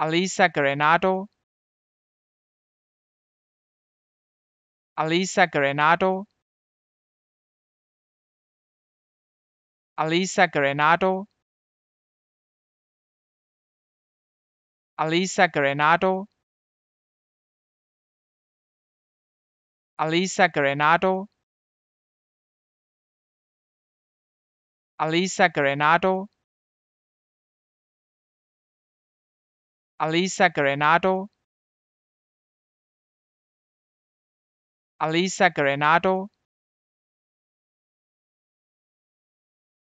Alisa Granado, Alisa Granado, Alisa Granado, Alisa Granado, Alisa Granado, Alisa Granado Alisa Granado, Alisa Granado,